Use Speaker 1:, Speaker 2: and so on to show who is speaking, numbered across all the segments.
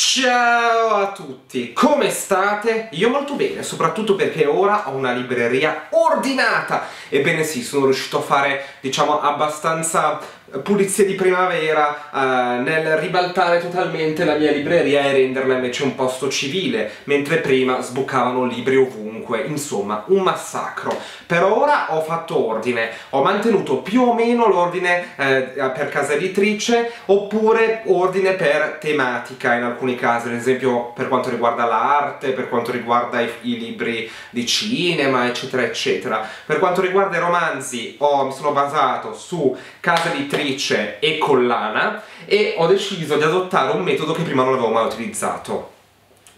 Speaker 1: Ciao a tutti, come state? Io molto bene, soprattutto perché ora ho una libreria ordinata. Ebbene sì, sono riuscito a fare, diciamo, abbastanza pulizia di primavera eh, nel ribaltare totalmente la mia libreria e renderla invece un posto civile, mentre prima sbucavano libri ovunque, insomma un massacro. Per ora ho fatto ordine, ho mantenuto più o meno l'ordine eh, per casa editrice oppure ordine per tematica in alcuni casi, ad esempio per quanto riguarda l'arte, per quanto riguarda i, i, libri di cinema, eccetera eccetera. Per quanto riguarda i romanzi ho, mi sono basato su casa editrice strisce e collana e ho deciso di adottare un metodo che prima non avevo mai utilizzato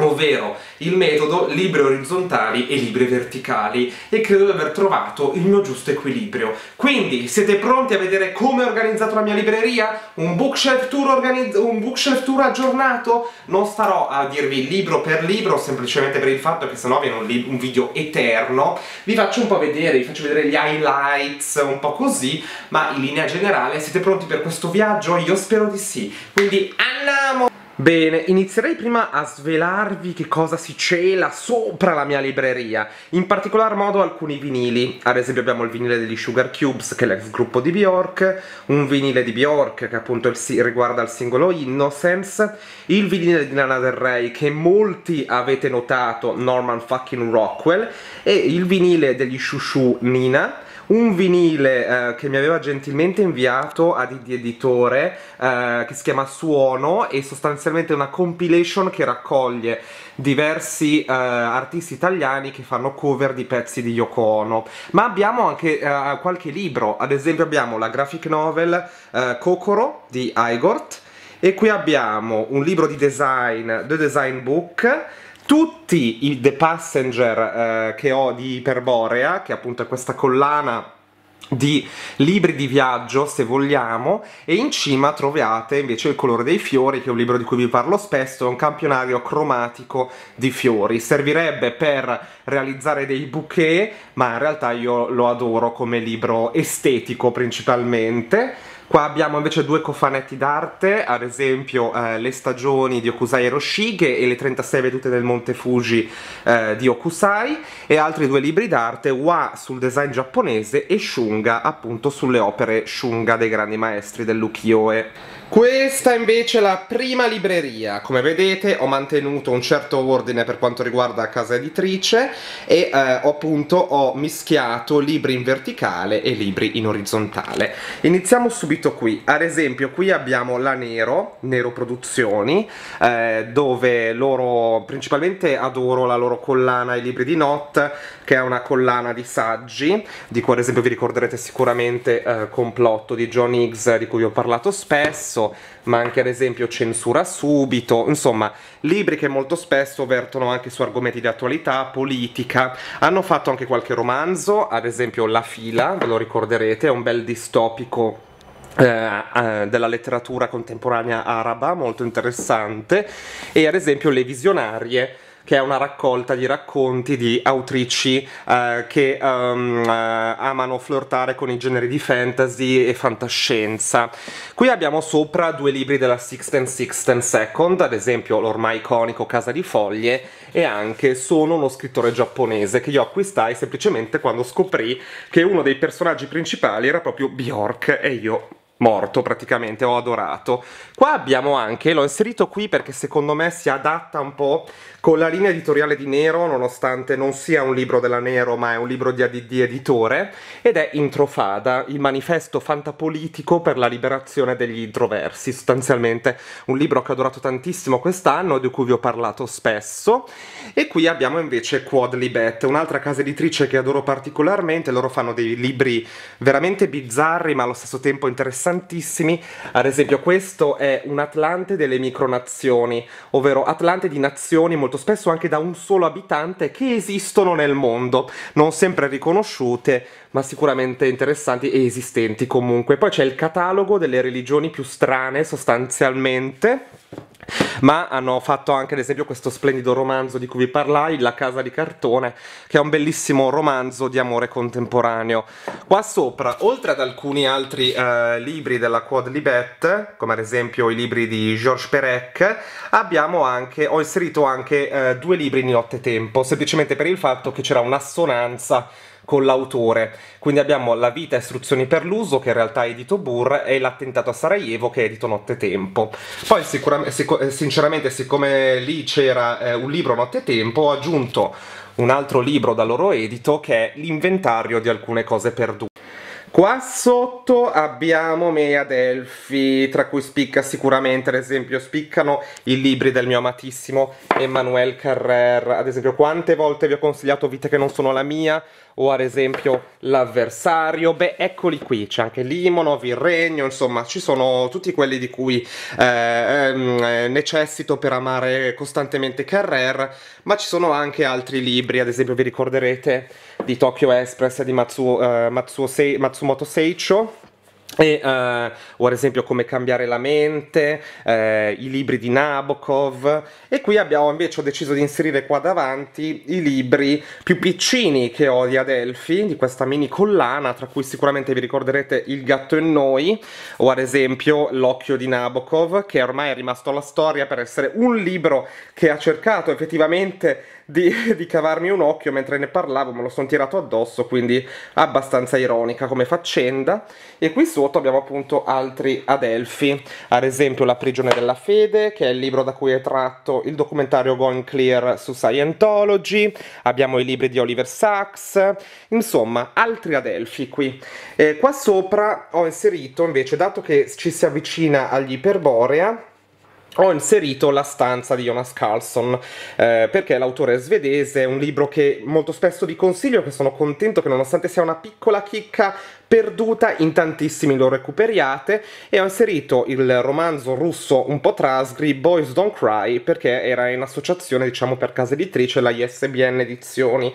Speaker 1: ovvero il metodo libre orizzontali e libre verticali e credo di aver trovato il mio giusto equilibrio. Quindi siete pronti a vedere come ho organizzato la mia libreria? Un bookshelf tour, un bookshelf tour aggiornato? Non starò a dirvi libro per libro semplicemente per il fatto che sennò viene un, un video eterno, vi faccio un po' vedere, vi faccio vedere gli highlights, un po' così, ma in linea generale siete pronti per questo viaggio? Io spero di sì, quindi andiamo! Bene, inizierei prima a svelarvi che cosa si cela sopra la mia libreria, in particolar modo alcuni vinili, ad esempio abbiamo il vinile degli Sugar Cubes, che è l'ex gruppo di Bjork, un vinile di Bjork che appunto riguarda il singolo Innocence, il vinile di Nana Del Rey che molti avete notato, Norman fucking Rockwell, e il vinile degli Shushu Nina, un vinile eh, che mi aveva gentilmente inviato a Didi Editore eh, che si chiama Suono e sostanzialmente una compilation che raccoglie diversi eh, artisti italiani che fanno cover di pezzi di Yoko Ono ma abbiamo anche eh, qualche libro ad esempio abbiamo la graphic novel eh, Kokoro di Igort e qui abbiamo un libro di design, The Design Book tutti i The Passenger eh, che ho di Iperborea, che appunto è questa collana di libri di viaggio se vogliamo e in cima troviate invece il colore dei fiori che è un libro di cui vi parlo spesso è un campionario cromatico di fiori servirebbe per realizzare dei bouquet ma in realtà io lo adoro come libro estetico principalmente Qua abbiamo invece due cofanetti d'arte, ad esempio eh, le stagioni di Okusai Hiroshige e le 36 vedute del Monte Fuji eh, di Okusai e altri due libri d'arte, Wa sul design giapponese e Shunga appunto sulle opere Shunga dei grandi maestri dell'ukiyo-e. Questa invece è la prima libreria, come vedete ho mantenuto un certo ordine per quanto riguarda casa editrice e eh, appunto ho mischiato libri in verticale e libri in orizzontale. Iniziamo subito qui, ad esempio qui abbiamo la Nero, Nero Produzioni, eh, dove loro principalmente adoro la loro collana I libri di Not, che è una collana di saggi, di cui ad esempio vi ricorderete sicuramente eh, Complotto di John Higgs di cui ho parlato spesso, sesso, ma anche ad esempio Censura subito, insomma, libri che molto spesso vertono anche su argomenti di attualità, politica. Hanno fatto anche qualche romanzo, ad esempio La fila, ve lo ricorderete, è un bel distopico eh, eh della letteratura contemporanea araba, molto interessante, e ad esempio Le visionarie che è una raccolta di racconti di autrici eh, che um, eh, amano flirtare con i generi di fantasy e fantascienza. Qui abbiamo sopra due libri della Sixten Sixten Second, ad esempio l'ormai iconico Casa di Foglie, e anche Sono uno scrittore giapponese, che io acquistai semplicemente quando scoprì che uno dei personaggi principali era proprio Bjork e io morto praticamente, ho adorato. Qua abbiamo anche, l'ho inserito qui perché secondo me si adatta un po' con la linea editoriale di Nero, nonostante non sia un libro della Nero, ma è un libro di ADD editore, ed è Introfada, il manifesto fantapolitico per la liberazione degli introversi, sostanzialmente un libro che ho adorato tantissimo quest'anno, di cui vi ho parlato spesso, e qui abbiamo invece Quadlibet, un'altra casa editrice che adoro particolarmente, loro fanno dei libri veramente bizzarri, ma allo stesso tempo interessantissimi, ad esempio questo è un Atlante delle micronazioni, ovvero Atlante di nazioni molto molto spesso anche da un solo abitante, che esistono nel mondo, non sempre riconosciute, ma sicuramente interessanti e esistenti comunque. Poi c'è il catalogo delle religioni più strane sostanzialmente, ma hanno fatto anche ad esempio questo splendido romanzo di cui vi parlai, La casa di cartone, che è un bellissimo romanzo di amore contemporaneo. Qua sopra, oltre ad alcuni altri eh, libri della Quad Libet, come ad esempio i libri di Georges Perec, anche, ho inserito anche eh, due libri di nottetempo, semplicemente per il fatto che c'era un'assonanza con l'autore. Quindi abbiamo La vita e istruzioni per l'uso, che in realtà è edito Burr, e L'attentato a Sarajevo, che è edito Nottetempo. Poi sicuramente, sic- eh, sinceramente, siccome lì c'era eh, un libro Nottetempo, ho aggiunto un altro libro da loro edito che è L'inventario di alcune cose perdute. Qua sotto abbiamo miei adelfi, tra cui spicca sicuramente, ad esempio, spiccano i libri del mio amatissimo Emmanuel Carrer. Ad esempio, quante volte vi ho consigliato vite che non sono la mia, o ad esempio l'avversario. Beh, eccoli qui, c'è anche Limono, il Regno, insomma, ci sono tutti quelli di cui eh, ehm, eh, necessito per amare costantemente Carrer, ma ci sono anche altri libri, ad esempio vi ricorderete di Tokyo Express di Matsuo, uh, eh, Matsuo Se Matsumoto Seicho e, uh, o ad esempio come cambiare la mente, uh, i libri di Nabokov e qui abbiamo invece ho deciso di inserire qua davanti i libri più piccini che ho di Adelphi, di questa mini collana tra cui sicuramente vi ricorderete Il gatto e noi o ad esempio L'occhio di Nabokov che ormai è rimasto alla storia per essere un libro che ha cercato effettivamente di, di, cavarmi un occhio mentre ne parlavo, me lo sono tirato addosso, quindi abbastanza ironica come faccenda. E qui sotto abbiamo appunto altri adelfi, ad esempio La prigione della fede, che è il libro da cui è tratto il documentario Going Clear su Scientology, abbiamo i libri di Oliver Sacks, insomma altri adelfi qui. E qua sopra ho inserito invece, dato che ci si avvicina agli Iperborea, ho inserito La stanza di Jonas Carlson eh, perché l'autore è svedese, è un libro che molto spesso vi consiglio, che sono contento che nonostante sia una piccola chicca perduta, in tantissimi lo recuperiate e ho inserito il romanzo russo un po' trasgri Boys Don't Cry perché era in associazione diciamo per casa editrice la ISBN Edizioni.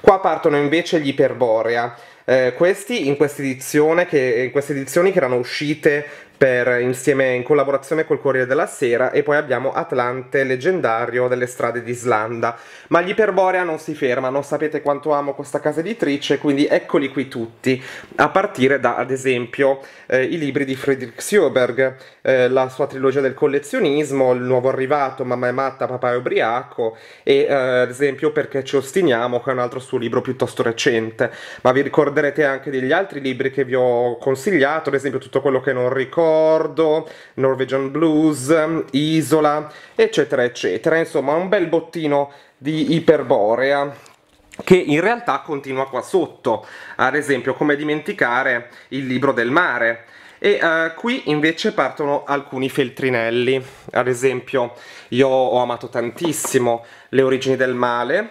Speaker 1: Qua partono invece gli Iperborea. Eh, questi in questa edizione che in queste edizioni che erano uscite per, insieme in collaborazione col Corriere della Sera e poi abbiamo Atlante, leggendario delle strade d'Islanda. Ma gli Iperborea non si fermano, sapete quanto amo questa casa editrice, quindi eccoli qui tutti, a partire da, ad esempio, eh, i libri di Friedrich Sjöberg, eh, la sua trilogia del collezionismo, Il nuovo arrivato, Mamma è matta, papà è ubriaco e, eh, ad esempio, Perché ci ostiniamo, che è un altro suo libro piuttosto recente. Ma vi ricorderete anche degli altri libri che vi ho consigliato, ad esempio tutto quello che non ricordo, Accordo, Norwegian Blues, Isola, eccetera, eccetera. Insomma, un bel bottino di Iperborea che in realtà continua qua sotto, ad esempio come dimenticare il libro del mare. E uh, qui invece partono alcuni feltrinelli, ad esempio io ho amato tantissimo Le origini del male,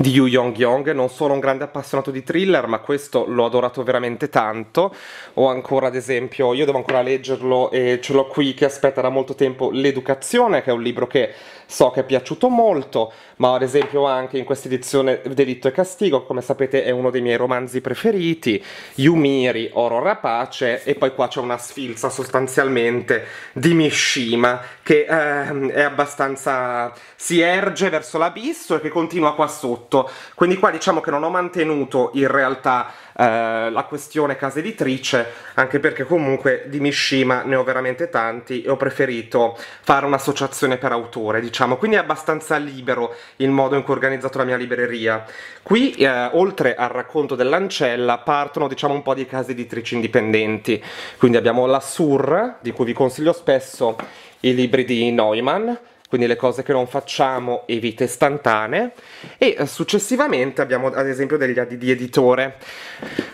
Speaker 1: di Yu Yong Yong, non sono un grande appassionato di thriller, ma questo l'ho adorato veramente tanto. Ho ancora, ad esempio, io devo ancora leggerlo e ce l'ho qui che aspetta da molto tempo L'Educazione, che è un libro che so che è piaciuto molto, ma ad esempio anche in questa edizione Delitto e Castigo, come sapete è uno dei miei romanzi preferiti, Yumiri, Oro Rapace, e poi qua c'è una sfilza sostanzialmente di Mishima, che eh, è abbastanza... si erge verso l'abisso e che continua qua sotto prodotto. Quindi qua diciamo che non ho mantenuto in realtà eh, la questione casa editrice, anche perché comunque di Mishima ne ho veramente tanti e ho preferito fare un'associazione per autore, diciamo. Quindi è abbastanza libero il modo in cui ho organizzato la mia libreria. Qui, eh, oltre al racconto dell'ancella, partono diciamo un po' di case editrici indipendenti. Quindi abbiamo la Sur, di cui vi consiglio spesso i libri di Neumann, quindi le cose che non facciamo e vite istantanee e eh, successivamente abbiamo ad esempio degli ADD editore.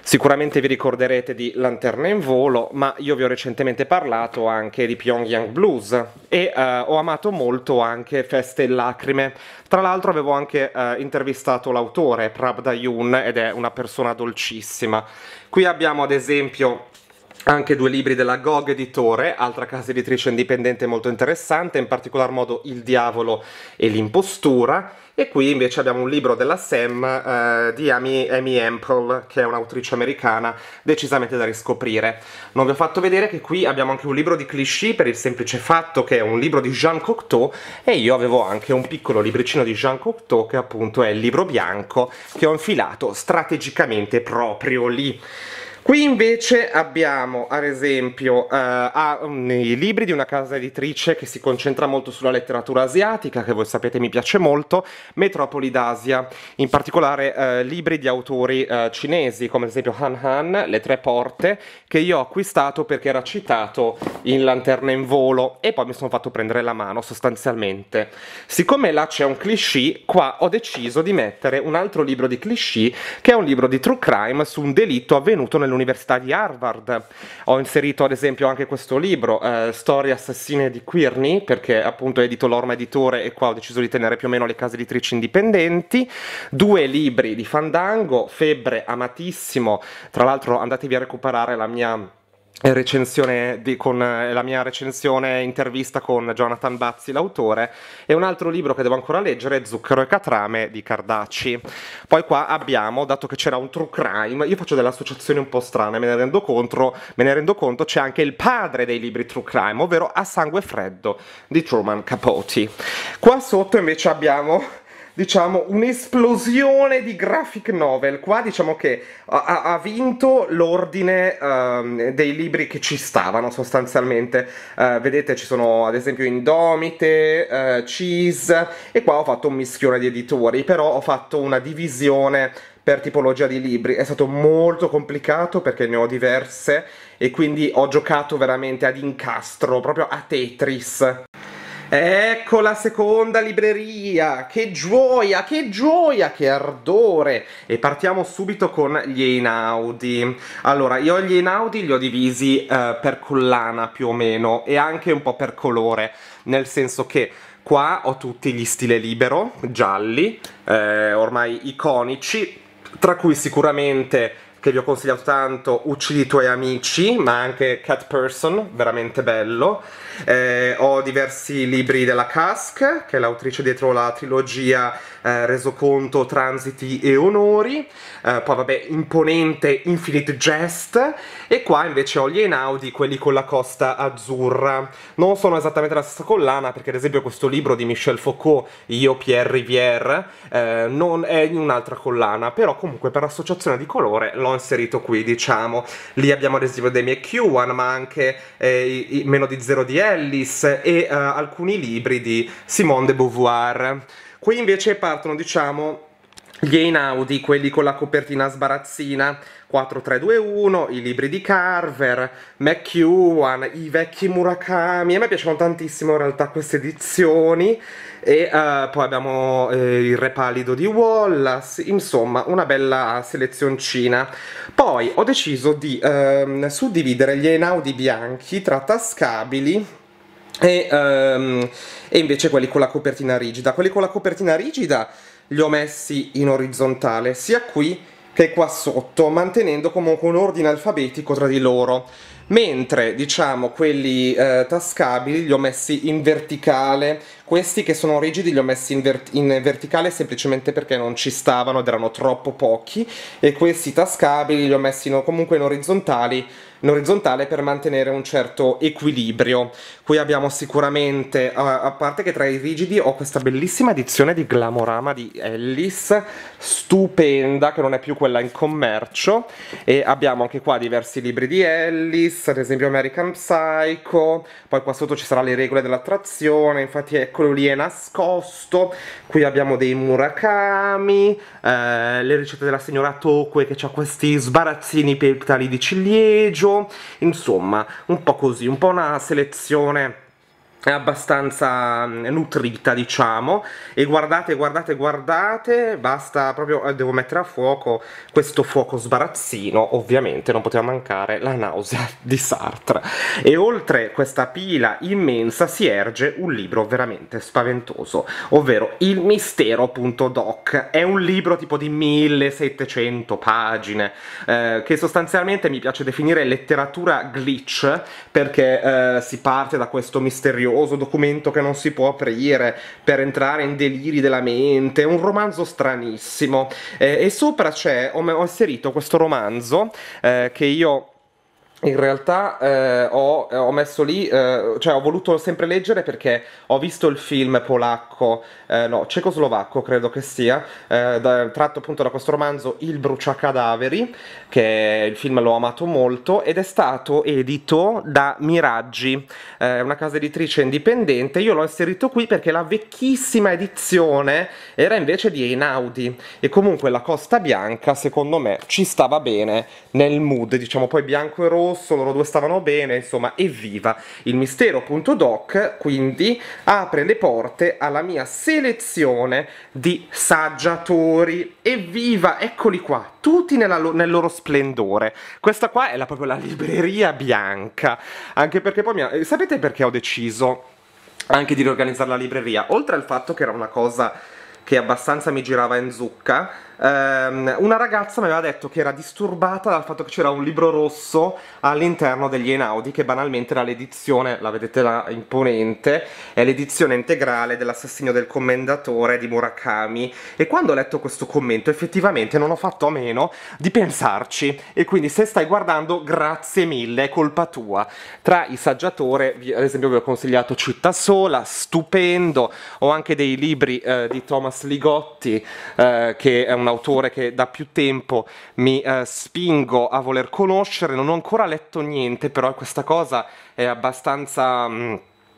Speaker 1: Sicuramente vi ricorderete di Lanterna in volo, ma io vi ho recentemente parlato anche di Pyongyang Blues e eh, ho amato molto anche Feste e lacrime. Tra l'altro avevo anche eh, intervistato l'autore Prabda Yoon ed è una persona dolcissima. Qui abbiamo ad esempio anche due libri della GOG Editore, altra casa editrice indipendente molto interessante, in particolar modo Il diavolo e l'impostura, e qui invece abbiamo un libro della Sam eh, di Amy, Amy Ample, che è un'autrice americana decisamente da riscoprire. Non vi ho fatto vedere che qui abbiamo anche un libro di cliché per il semplice fatto che è un libro di Jean Cocteau e io avevo anche un piccolo libricino di Jean Cocteau che appunto è il libro bianco che ho infilato strategicamente proprio lì. Qui invece abbiamo ad esempio eh, ah, um, mm, i libri di una casa editrice che si concentra molto sulla letteratura asiatica, che voi sapete mi piace molto, Metropoli d'Asia, in particolare eh, libri di autori eh, cinesi come ad esempio Han Han, Le Tre Porte, che io ho acquistato perché era citato in Lanterna in Volo e poi mi sono fatto prendere la mano sostanzialmente. Siccome là c'è un cliché, qua ho deciso di mettere un altro libro di cliché che è un libro di true crime su un delitto avvenuto nel dell'Università di Harvard. Ho inserito ad esempio anche questo libro, eh, Storie assassine di Quirney, perché appunto è edito l'Orma Editore e qua ho deciso di tenere più o meno le case editrici indipendenti. Due libri di Fandango, Febbre, amatissimo. Tra l'altro andatevi a recuperare la mia eh, recensione di, con eh, la mia recensione intervista con Jonathan Bazzi, l'autore, e un altro libro che devo ancora leggere Zucchero e Catrame di Cardacci. Poi qua abbiamo, dato che c'era un true crime, io faccio delle associazioni un po' strane, me ne rendo conto, me ne rendo conto c'è anche il padre dei libri true crime, ovvero A sangue freddo di Truman Capote. Qua sotto invece abbiamo diciamo, un'esplosione di graphic novel. Qua diciamo che ha, ha vinto l'ordine um, dei libri che ci stavano sostanzialmente. Uh, vedete, ci sono ad esempio Indomite, uh, Cheese, e qua ho fatto un mischione di editori, però ho fatto una divisione per tipologia di libri. È stato molto complicato perché ne ho diverse e quindi ho giocato veramente ad incastro, proprio a Tetris. Ecco la seconda libreria, che gioia, che gioia, che ardore! E partiamo subito con gli Einaudi. Allora, io gli Einaudi li ho divisi eh, per collana più o meno e anche un po' per colore, nel senso che qua ho tutti gli stile libero, gialli, eh, ormai iconici, tra cui sicuramente che vi ho consigliato tanto, Uccidi i tuoi amici, ma anche Cat Person, veramente bello. Eh, ho diversi libri della Cask, che è l'autrice dietro la trilogia eh, Resoconto, Transiti e Onori, eh, poi vabbè, Imponente, Infinite Jest, e qua invece ho gli Einaudi, quelli con la costa azzurra. Non sono esattamente la stessa collana, perché ad esempio questo libro di Michel Foucault, Io, Pierre Rivière, eh, non è in un'altra collana, però comunque per associazione di colore l'ho inserito qui, diciamo. Lì abbiamo ad esempio dei miei Q1, ma anche eh, i, i, Meno di Zero di Ellis e eh, alcuni libri di Simone de Beauvoir. Qui invece partono, diciamo, gli Einaudi, quelli con la copertina sbarazzina, 4321, i libri di Carver, McEwan, i vecchi Murakami, a me piacevano tantissimo in realtà queste edizioni e uh, poi abbiamo eh, il Repalido di Wallace, insomma una bella selezioncina. Poi ho deciso di ehm, suddividere gli enaudi bianchi tra tascabili e, um, e, invece quelli con la copertina rigida. Quelli con la copertina rigida li ho messi in orizzontale, sia qui che è qua sotto, mantenendo comunque un ordine alfabetico tra di loro. Mentre, diciamo, quelli eh, tascabili li ho messi in verticale, questi che sono rigidi li ho messi in, vert in, verticale semplicemente perché non ci stavano ed erano troppo pochi e questi tascabili li ho messi in, comunque in, in orizzontale per mantenere un certo equilibrio. Qui abbiamo sicuramente, a parte che tra i rigidi ho questa bellissima edizione di Glamorama di Ellis, stupenda, che non è più quella in commercio, e abbiamo anche qua diversi libri di Ellis, ad esempio American Psycho, poi qua sotto ci saranno le regole dell'attrazione, infatti è eccolo lì è nascosto qui abbiamo dei Murakami eh, le ricette della signora Tokue che ha questi sbarazzini petali di ciliegio insomma un po' così, un po' una selezione è abbastanza mm, nutrita diciamo e guardate guardate guardate basta proprio eh, devo mettere a fuoco questo fuoco sbarazzino ovviamente non poteva mancare la nausea di Sartre e oltre questa pila immensa si erge un libro veramente spaventoso ovvero il mistero.doc è un libro tipo di 1700 pagine eh, che sostanzialmente mi piace definire letteratura glitch perché eh, si parte da questo misterioso misterioso documento che non si può aprire per entrare in deliri della mente, un romanzo stranissimo. Eh, e sopra c'è, ho, ho, inserito questo romanzo eh, che io in realtà eh, ho, eh, ho, messo lì, eh, cioè ho voluto sempre leggere perché ho visto il film polacco, eh, no, cecoslovacco credo che sia, eh, da, tratto appunto da questo romanzo Il bruciacadaveri, che il film l'ho amato molto, ed è stato edito da Miraggi, eh, una casa editrice indipendente. Io l'ho inserito qui perché la vecchissima edizione era invece di Einaudi e comunque la Costa Bianca secondo me ci stava bene nel mood, diciamo poi bianco e rosso rosso, loro due stavano bene, insomma, evviva! Il mistero.doc quindi apre le porte alla mia selezione di saggiatori. Evviva! Eccoli qua, tutti nella, nel loro splendore. Questa qua è la, proprio la libreria bianca, anche perché poi mi ha... Eh, sapete perché ho deciso anche di riorganizzare la libreria? Oltre al fatto che era una cosa che abbastanza mi girava in zucca, ehm, una ragazza mi aveva detto che era disturbata dal fatto che c'era un libro rosso all'interno degli Enaudi, che banalmente era l'edizione, la vedete là imponente, è l'edizione integrale dell'assassinio del commendatore di Murakami. E quando ho letto questo commento, effettivamente non ho fatto a meno di pensarci. E quindi se stai guardando, grazie mille, è colpa tua. Tra i saggiatore, ad esempio vi ho consigliato Città Sola, stupendo, ho anche dei libri eh, di Thomas Ligotti, eh, che è un un autore che da più tempo mi eh, spingo a voler conoscere, non ho ancora letto niente, però questa cosa è abbastanza... Mh, mm,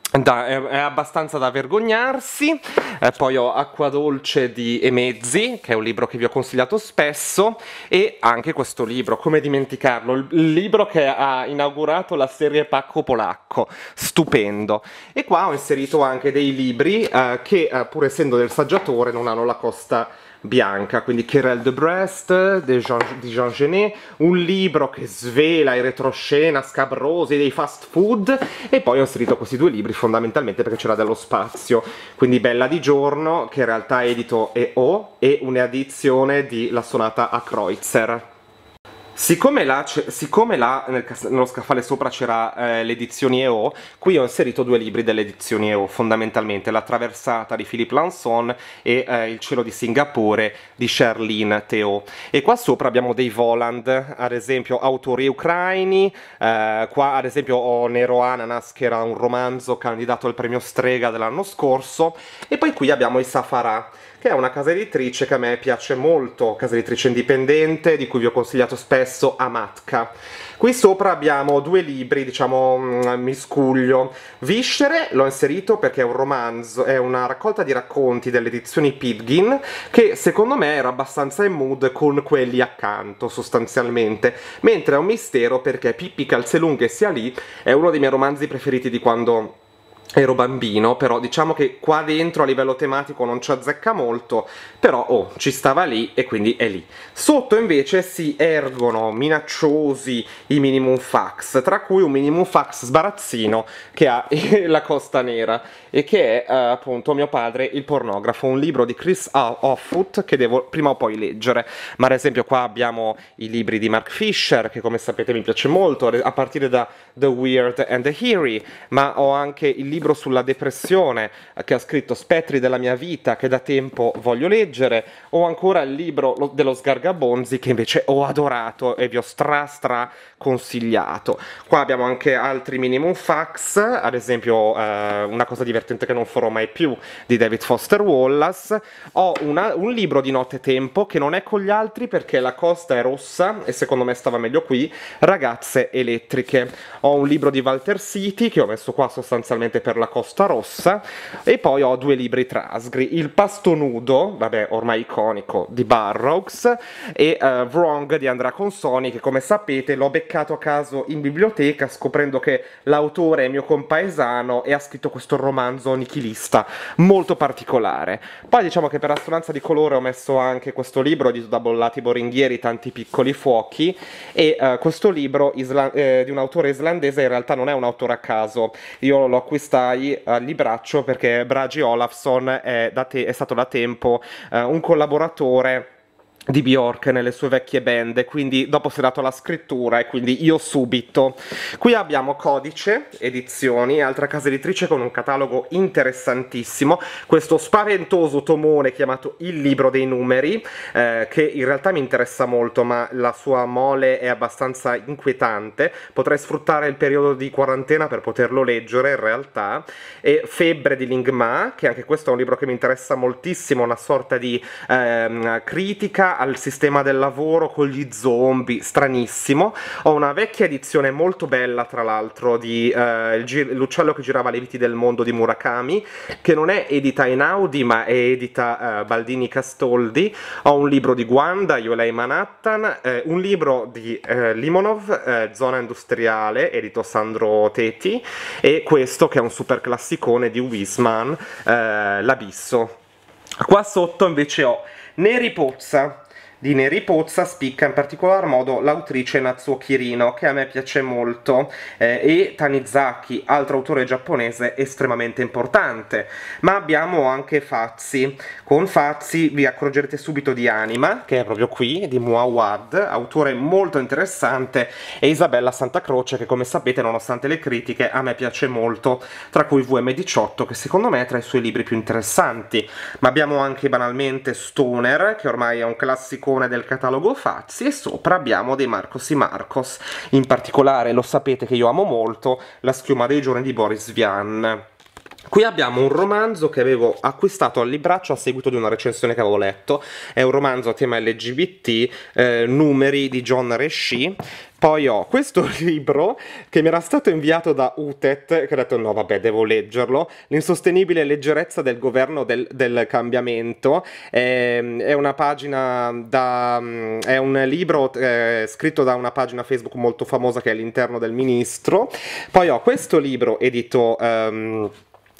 Speaker 1: da, è, è, abbastanza da vergognarsi. Eh, poi ho Acqua dolce di Emezzi, che è un libro che vi ho consigliato spesso, e anche questo libro, come dimenticarlo, il libro che ha inaugurato la serie Pacco Polacco, stupendo. E qua ho inserito anche dei libri eh, che, eh, pur essendo del saggiatore, non hanno la costa bianca, quindi Querelle de Brest de Jean, di Jean Genet, un libro che svela i retroscena scabrosi dei fast food e poi ho inserito questi due libri fondamentalmente perché c'era dello spazio, quindi Bella di giorno che in realtà edito EO e un'edizione di La sonata a Kreutzer. Siccome, là, siccome là nel nello scaffale sopra c'era eh, l'edizione EO, qui ho inserito due libri delle edizioni EO, fondamentalmente La traversata di Philippe Lanson e eh, Il cielo di Singapore di Sherlyn Theo. E qua sopra abbiamo dei Voland, ad esempio autori ucraini, eh, qua ad esempio ho Nero Ananas che era un romanzo candidato al premio Strega dell'anno scorso, e poi qui abbiamo i Safarà che è una casa editrice che a me piace molto, casa editrice indipendente, di cui vi ho consigliato spesso Amatka. Qui sopra abbiamo due libri, diciamo, mm, miscuglio. Viscere l'ho inserito perché è un romanzo, è una raccolta di racconti delle edizioni Pidgin, che secondo me era abbastanza in mood con quelli accanto, sostanzialmente. Mentre è un mistero perché Pippi Calzelunghe sia lì è uno dei miei romanzi preferiti di quando ero bambino, però diciamo che qua dentro a livello tematico non ci azzecca molto, però oh, ci stava lì e quindi è lì. Sotto invece si ergono minacciosi i minimum fax, tra cui un minimum fax sbarazzino che ha la costa nera e che è eh, appunto mio padre il pornografo, un libro di Chris Offutt che devo prima o poi leggere, ma ad esempio qua abbiamo i libri di Mark Fisher che come sapete mi piace molto, a partire da The Weird and the Eerie, ma ho anche il libro libro sulla depressione eh, che ha scritto Spettri della mia vita che da tempo voglio leggere, o ancora il libro dello Sgargabonzi che invece ho adorato e vi ho stra stra consigliato. Qua abbiamo anche altri minimum facts, ad esempio eh, una cosa divertente che non farò mai più di David Foster Wallace, ho una, un libro di notte tempo che non è con gli altri perché la costa è rossa e secondo me stava meglio qui, Ragazze elettriche. Ho un libro di Walter City che ho messo qua sostanzialmente per la Costa Rossa e poi ho due libri trasgri, Il pasto nudo, vabbè ormai iconico, di Burroughs e uh, Wrong di Andrea Consoni che come sapete l'ho beccato a caso in biblioteca scoprendo che l'autore è mio compaesano e ha scritto questo romanzo nichilista molto particolare. Poi diciamo che per assonanza di colore ho messo anche questo libro di da Bollati Boringhieri, Tanti piccoli fuochi e uh, questo libro isla- eh, di un autore islandese in realtà non è un autore a caso, io l'ho acquistato stai a eh, Libraccio perché Bragi Olafsson è, te- è stato da tempo eh, un collaboratore di Bjork nelle sue vecchie band, quindi dopo si è dato la scrittura e quindi io subito. Qui abbiamo Codice, Edizioni, altra casa editrice con un catalogo interessantissimo, questo spaventoso tomone chiamato Il Libro dei Numeri, eh, che in realtà mi interessa molto, ma la sua mole è abbastanza inquietante, potrei sfruttare il periodo di quarantena per poterlo leggere in realtà, e Febbre di Lingma, che anche questo è un libro che mi interessa moltissimo, una sorta di ehm, critica al sistema del lavoro con gli zombie, stranissimo. Ho una vecchia edizione molto bella, tra l'altro, di eh, L'uccello che girava le viti del mondo di Murakami, che non è edita in Audi, ma è edita eh, Baldini Castoldi. Ho un libro di Guanda, Io lei Manhattan, eh, un libro di eh, Limonov, eh, Zona Industriale, edito Sandro Teti, e questo che è un super classicone di Wisman, eh, L'Abisso. Qua sotto invece ho Neri Pozza, di Neri Pozza spicca in particolar modo l'autrice Natsuo Kirino, che a me piace molto, eh, e Tanizaki, altro autore giapponese estremamente importante. Ma abbiamo anche Fazzi. Con Fazzi vi accorgerete subito di Anima, che è proprio qui, di Muawad, autore molto interessante, e Isabella Santacroce, che come sapete, nonostante le critiche, a me piace molto, tra cui VM18, che secondo me è tra i suoi libri più interessanti. Ma abbiamo anche banalmente Stoner, che ormai è un classico icone del catalogo Fazzi e sopra abbiamo dei Marcos i Marcos, in particolare lo sapete che io amo molto la schiuma dei giorni di Boris Vian. Qui abbiamo un romanzo che avevo acquistato al libraccio a seguito di una recensione che avevo letto, è un romanzo a tema LGBT, eh, numeri di John Resci, poi ho questo libro che mi era stato inviato da UTET, che ho detto no vabbè devo leggerlo, L'insostenibile leggerezza del governo del, del cambiamento, è, ehm, è, una pagina da... Mm, è un libro eh, scritto da una pagina Facebook molto famosa che è all'interno del ministro, poi ho questo libro edito... Um,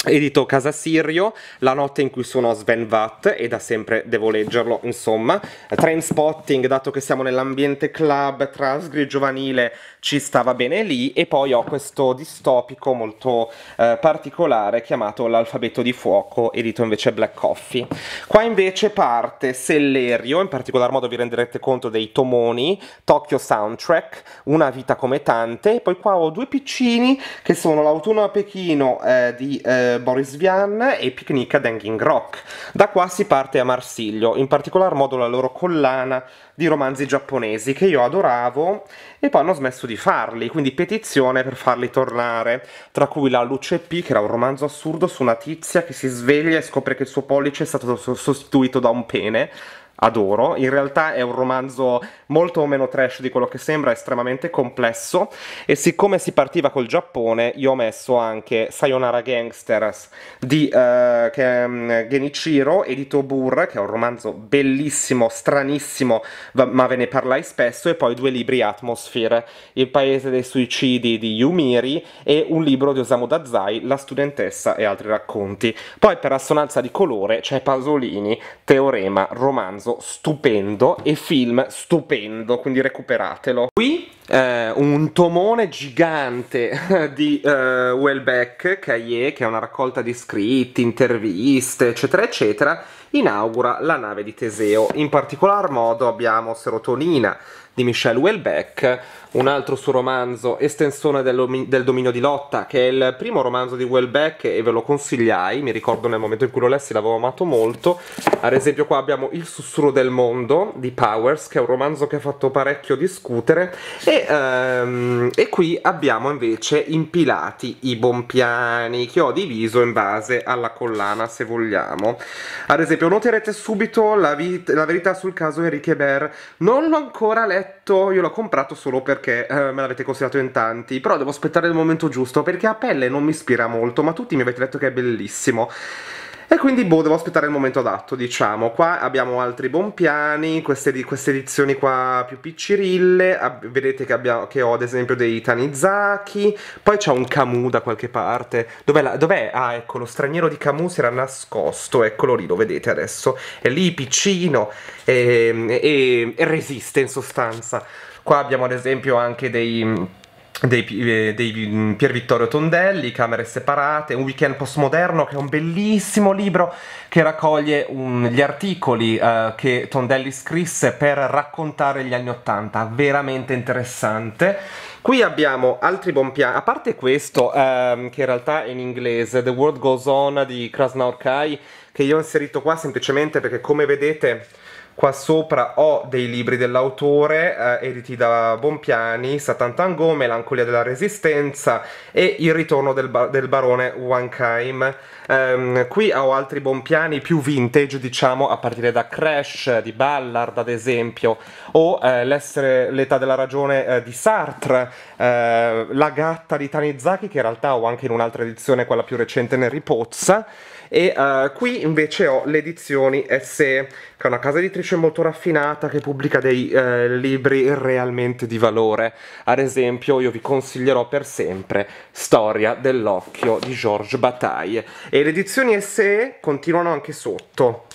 Speaker 1: Edito Casa Sirio, La notte in cui suonò Sven Vatt e da sempre devo leggerlo, insomma. Train Spotting, dato che siamo nell'ambiente club, trasgri giovanile, ci stava bene lì e poi ho questo distopico molto eh, particolare chiamato L'alfabeto di fuoco, edito invece Black Coffee. Qua invece parte Sellerio, in particolar modo vi renderete conto dei tomoni, Tokyo Soundtrack, Una vita come tante, e poi qua ho due piccini che sono L'autunno a Pechino eh, di eh, Boris Vian e Picnic a Danging Rock. Da qua si parte a Marsiglio, in particolar modo la loro collana di romanzi giapponesi che io adoravo e poi hanno smesso di farli, quindi petizione per farli tornare, tra cui La luce P, che era un romanzo assurdo su una tizia che si sveglia e scopre che il suo pollice è stato sostituito da un pene, adoro. In realtà è un romanzo molto meno trash di quello che sembra, estremamente complesso e siccome si partiva col Giappone io ho messo anche Sayonara Gangsters di uh, che, um, Genichiro e di Tobur, che è un romanzo bellissimo, stranissimo, ma ve ne parlai spesso, e poi due libri Atmosphere, Il paese dei suicidi di Yumiri e un libro di Osamu Dazai, La studentessa e altri racconti. Poi per assonanza di colore c'è Pasolini, Teorema, romanzo romanzo stupendo e film stupendo, quindi recuperatelo. Qui eh, un tomone gigante di eh, Wellbeck, Cahiers, che è una raccolta di scritti, interviste, eccetera, eccetera, inaugura la nave di Teseo. In particolar modo abbiamo Serotonina, di Michel Houellebecq, un altro suo romanzo, Estensione del, del, dominio di lotta, che è il primo romanzo di Houellebecq e ve lo consigliai, mi ricordo nel momento in cui lo lessi l'avevo amato molto. Ad esempio qua abbiamo Il sussurro del mondo di Powers, che è un romanzo che ha fatto parecchio discutere, e, um, e qui abbiamo invece impilati i bompiani, che ho diviso in base alla collana, se vogliamo. Ad esempio noterete subito la, la verità sul caso Enrique Baer, non l'ho ancora letto detto io l'ho comprato solo perché eh, me l'avete consigliato in tanti, però devo aspettare il momento giusto perché a pelle non mi ispira molto, ma tutti mi avete detto che è bellissimo. E quindi, boh, devo aspettare il momento adatto, diciamo. Qua abbiamo altri buon piani, queste, queste edizioni qua più piccirille, vedete che, abbiamo, che, ho ad esempio dei Tanizaki, poi c'è un Camus da qualche parte. Dov'è, dov Ah, ecco, lo straniero di Camus si era nascosto, eccolo lì, lo vedete adesso. È lì, piccino, e, ehm, e, e resiste in sostanza. Qua abbiamo ad esempio anche dei dei, eh, dei mm, Pier Vittorio Tondelli, Camere separate, Un weekend postmoderno che è un bellissimo libro che raccoglie un, gli articoli uh, che Tondelli scrisse per raccontare gli anni Ottanta, veramente interessante. Qui abbiamo altri buon piani, a parte questo um, che in realtà è in inglese, The World Goes On di Krasnaurkai, che io ho inserito qua semplicemente perché come vedete Qua sopra ho dei libri dell'autore, eh, editi da Bompiani, Satan Satantango, Melancolia della Resistenza e Il ritorno del, ba del barone Wankheim. Um, ehm, qui ho altri Bompiani più vintage, diciamo, a partire da Crash, di Ballard ad esempio, o eh, L'età della ragione eh, di Sartre, eh, La gatta di Tanizaki, che in realtà ho anche in un'altra edizione, quella più recente, nel Ripozza e uh, qui invece ho le edizioni SE che è una casa editrice molto raffinata che pubblica dei eh, libri realmente di valore. Ad esempio io vi consiglierò per sempre Storia dell'occhio di Georges Bataille e le edizioni SE continuano anche sotto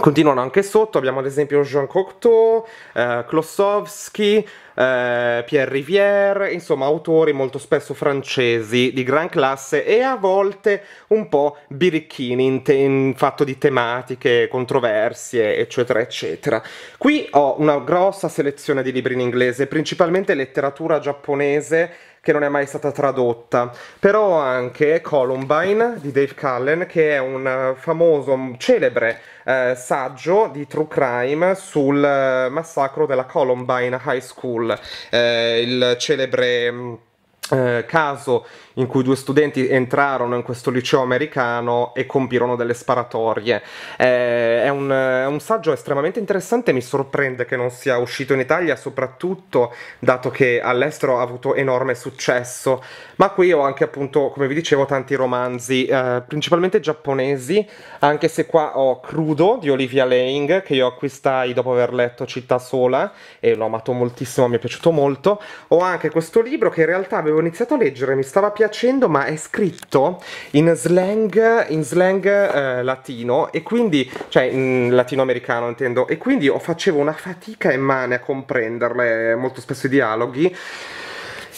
Speaker 1: Continuano anche sotto, abbiamo ad esempio Jean Cocteau, eh, Klossowski, eh, Pierre Rivière, insomma autori molto spesso francesi di gran classe e a volte un po' birichini in, te- in fatto di tematiche, controversie, eccetera, eccetera. Qui ho una grossa selezione di libri in inglese, principalmente letteratura giapponese che non è mai stata tradotta, però anche Columbine di Dave Cullen, che è un eh, famoso, celebre eh, saggio di true crime sul eh, massacro della Columbine High School, eh, il celebre mm, eh, caso in cui due studenti entrarono in questo liceo americano e compirono delle sparatorie. Eh, è, un, è, un, saggio estremamente interessante, mi sorprende che non sia uscito in Italia, soprattutto dato che all'estero ha avuto enorme successo, ma qui ho anche appunto, come vi dicevo, tanti romanzi, eh, principalmente giapponesi, anche se qua ho Crudo di Olivia Lang, che io acquistai dopo aver letto Città Sola e l'ho amato moltissimo, mi è piaciuto molto. Ho anche questo libro che in realtà avevo iniziato a leggere, mi stava piacendo piacendo ma è scritto in slang, in slang eh, latino e quindi, cioè in latinoamericano intendo, e quindi facevo una fatica immane a comprenderle molto spesso i dialoghi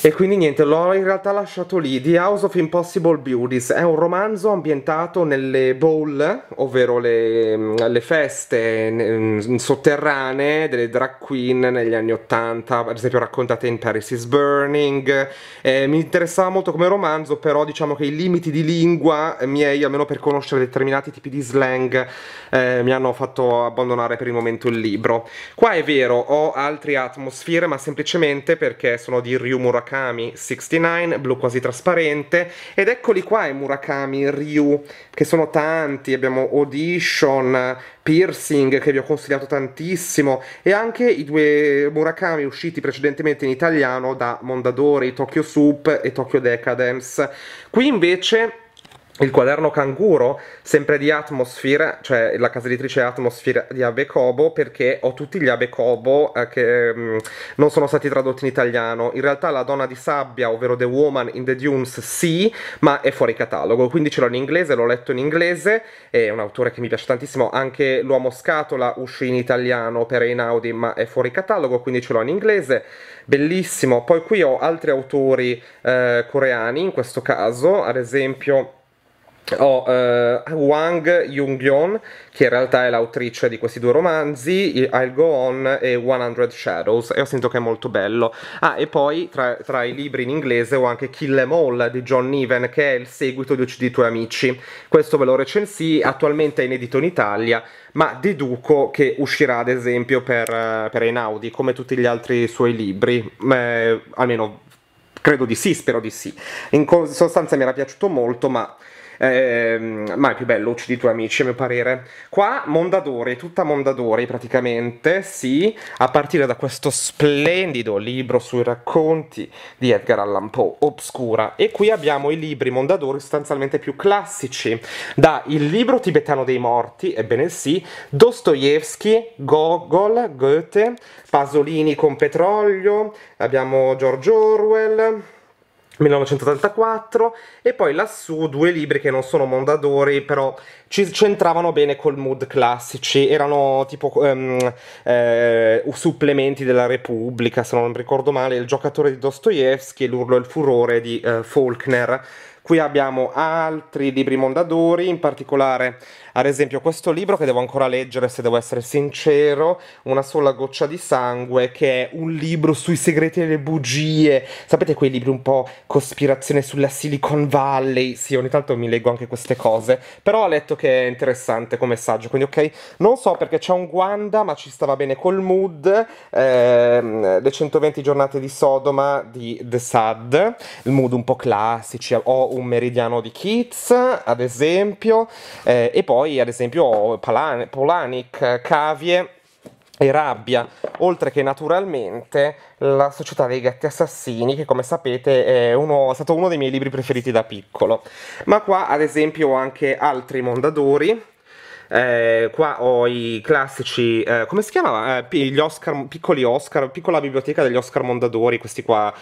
Speaker 1: e quindi niente, l'ho in realtà lasciato lì. The House of Impossible Beauties è un romanzo ambientato nelle bowl, ovvero le, mm, le feste mm, sotterranee delle drag queen negli anni 80, ad esempio raccontate in Paris is Burning. Eh, mi interessava molto come romanzo, però diciamo che i limiti di lingua miei, almeno per conoscere determinati tipi di slang, eh, mi hanno fatto abbandonare per il momento il libro. Qua è vero, ho altre atmosfere, ma semplicemente perché sono di Ryu Murakami Murakami 69, blu quasi trasparente, ed eccoli qua i Murakami Ryu, che sono tanti, abbiamo Audition, Piercing, che vi ho consigliato tantissimo, e anche i due Murakami usciti precedentemente in italiano da Mondadori, Tokyo Soup e Tokyo Decadence. Qui invece il quaderno Canguro, sempre di Atmosphere, cioè la casa editrice Atmosphere di Abecobo, perché ho tutti gli Abecobo eh, che mh, mm, non sono stati tradotti in italiano. In realtà La donna di sabbia, ovvero The Woman in the Dunes, sì, ma è fuori catalogo. Quindi ce l'ho in inglese, l'ho letto in inglese, è un autore che mi piace tantissimo. Anche L'uomo scatola uscì in italiano per Einaudi, ma è fuori catalogo, quindi ce l'ho in inglese. Bellissimo. Poi qui ho altri autori eh, coreani, in questo caso, ad esempio ho oh, eh, Wang Jung-yeon, che in realtà è l'autrice di questi due romanzi, I'll Go On e 100 Shadows, e ho sentito che è molto bello. Ah, e poi tra, tra i libri in inglese ho anche Kill Em All di John Niven, che è il seguito di Uccidi i tuoi amici. Questo ve lo recensì, attualmente è inedito in Italia, ma deduco che uscirà ad esempio per, eh, per Einaudi, come tutti gli altri suoi libri, eh, almeno credo di sì, spero di sì. In sostanza mi era piaciuto molto, ma ehm, ma è più bello uccidi i tuoi amici a mio parere qua Mondadori, tutta Mondadori praticamente, sì a partire da questo splendido libro sui racconti di Edgar Allan Poe, Obscura e qui abbiamo i libri Mondadori sostanzialmente più classici, da Il libro tibetano dei morti, ebbene sì Dostoevsky, Gogol, Goethe Pasolini con petrolio abbiamo George Orwell 1984 e poi lassù due libri che non sono Mondadori però ci c'entravano bene col mood classici erano tipo um, eh, supplementi della Repubblica se non ricordo male il giocatore di Dostoevsky e l'urlo e il furore di eh, Faulkner qui abbiamo altri libri Mondadori in particolare ad esempio questo libro che devo ancora leggere, se devo essere sincero, Una sola goccia di sangue, che è un libro sui segreti delle bugie. Sapete quei libri un po' cospirazione sulla Silicon Valley? Sì, ogni tanto mi leggo anche queste cose, però ho letto che è interessante come saggio, quindi ok. Non so perché c'è un Wanda, ma ci stava bene col mood. Ehm, le 120 giornate di Sodoma di The Sad, il mood un po' classici, ho un meridiano di Kids, ad esempio, eh, e poi poi ad esempio Polanic, Polanic Cavie e rabbia, oltre che naturalmente la società dei gatti assassini, che come sapete è, uno, è, stato uno dei miei libri preferiti da piccolo. Ma qua ad esempio ho anche altri mondadori. Eh, qua ho i classici, eh, come si chiamava? Eh, gli Oscar, piccoli Oscar, piccola biblioteca degli Oscar Mondadori, questi qua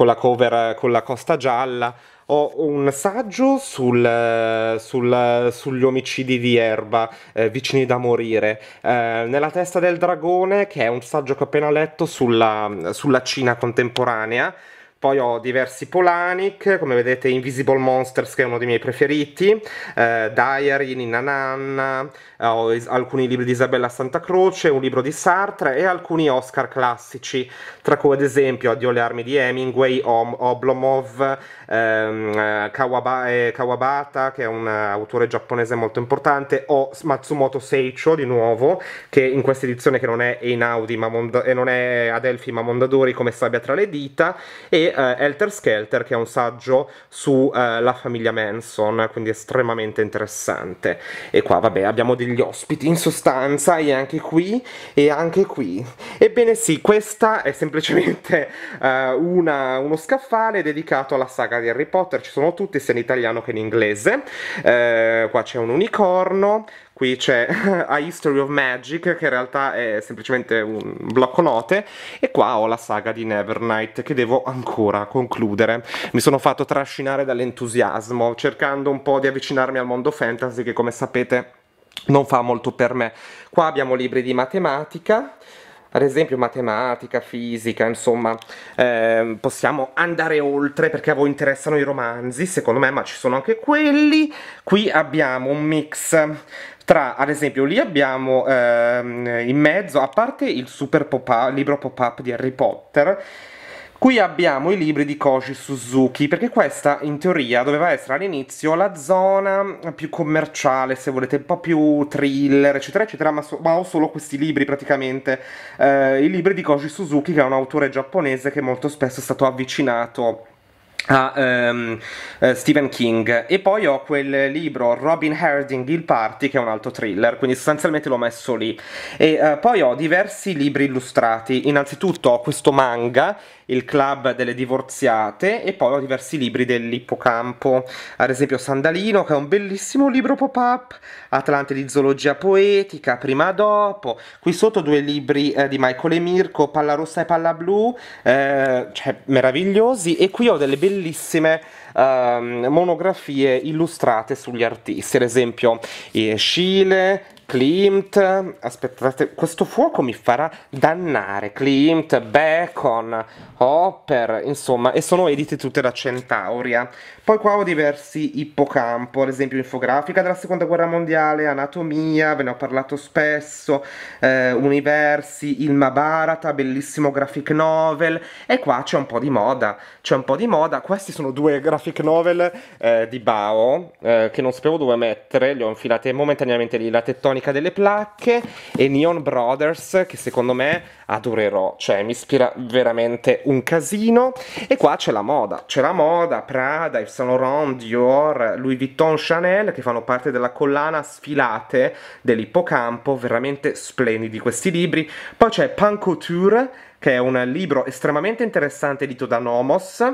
Speaker 1: con la cover con la costa gialla. Ho un saggio sul, sul, sugli omicidi di Erba, eh, vicini da morire. Eh, nella testa del dragone, che è un saggio che ho appena letto sulla, sulla Cina contemporanea. Poi ho diversi Polanic, come vedete Invisible Monsters che è uno dei miei preferiti, eh, Diary, Ninna Nanna, eh, ho alcuni libri di Isabella Santa Croce, un libro di Sartre e alcuni Oscar classici, tra cui ad esempio Addio le armi di Hemingway, Om, Oblomov, ehm, eh, Kawaba, eh, Kawabata che è un autore giapponese molto importante, o Matsumoto Seicho di nuovo, che in questa edizione che non è Einaudi ma Mond- e non è Adelphi ma Mondadori come sabbia tra le dita, e e eh, Elter Skelter che è un saggio sulla eh, famiglia Manson, quindi estremamente interessante. E qua vabbè abbiamo degli ospiti in sostanza e anche qui e anche qui. Ebbene sì, questa è semplicemente eh, una, uno scaffale dedicato alla saga di Harry Potter, ci sono tutti sia in italiano che in inglese. Eh, qua c'è un unicorno, qui c'è A History of Magic che in realtà è semplicemente un blocco note e qua ho la saga di Nevernight che devo ancora ancora concludere. Mi sono fatto trascinare dall'entusiasmo, cercando un po' di avvicinarmi al mondo fantasy che come sapete non fa molto per me. Qua abbiamo libri di matematica, ad esempio matematica, fisica, insomma, eh, possiamo andare oltre perché a voi interessano i romanzi, secondo me, ma ci sono anche quelli. Qui abbiamo un mix tra, ad esempio, lì abbiamo ehm, in mezzo, a parte il super pop libro pop-up di Harry Potter, Qui abbiamo i libri di Koji Suzuki, perché questa in teoria doveva essere all'inizio la zona più commerciale, se volete, un po' più thriller, eccetera, eccetera, ma, so ma ho solo questi libri praticamente. Eh, I libri di Koji Suzuki, che è un autore giapponese che molto spesso è stato avvicinato a um, uh, Stephen King e poi ho quel libro Robin Harding Il Party che è un altro thriller quindi sostanzialmente l'ho messo lì e uh, poi ho diversi libri illustrati innanzitutto ho questo manga il club delle divorziate e poi ho diversi libri dell'ippocampo, ad esempio Sandalino che è un bellissimo libro pop-up, Atlante di zoologia poetica, prima dopo, qui sotto due libri eh, di Michael e Mirko, Palla rossa e palla blu, eh, cioè meravigliosi e qui ho delle bellissime eh, monografie illustrate sugli artisti, ad esempio eh, Schiele, Klimt, aspettate, questo fuoco mi farà dannare. Klimt, Bacon, Hopper, insomma, e sono edite tutte da Centauria. Poi qua ho diversi ippocampo, ad esempio infografica della seconda guerra mondiale, anatomia, ve ne ho parlato spesso, eh, universi, il Mabarata, bellissimo graphic novel, e qua c'è un po' di moda, c'è un po' di moda. Questi sono due graphic novel eh, di Bao, eh, che non sapevo dove mettere, li ho infilate momentaneamente lì, la tettonica dinamica delle placche e Neon Brothers che secondo me adorerò, cioè mi ispira veramente un casino e qua c'è la moda, c'è la moda, Prada, Yves Saint Laurent, Dior, Louis Vuitton, Chanel che fanno parte della collana sfilate dell'ippocampo, veramente splendidi questi libri, poi c'è Pan Couture che è un libro estremamente interessante edito da Nomos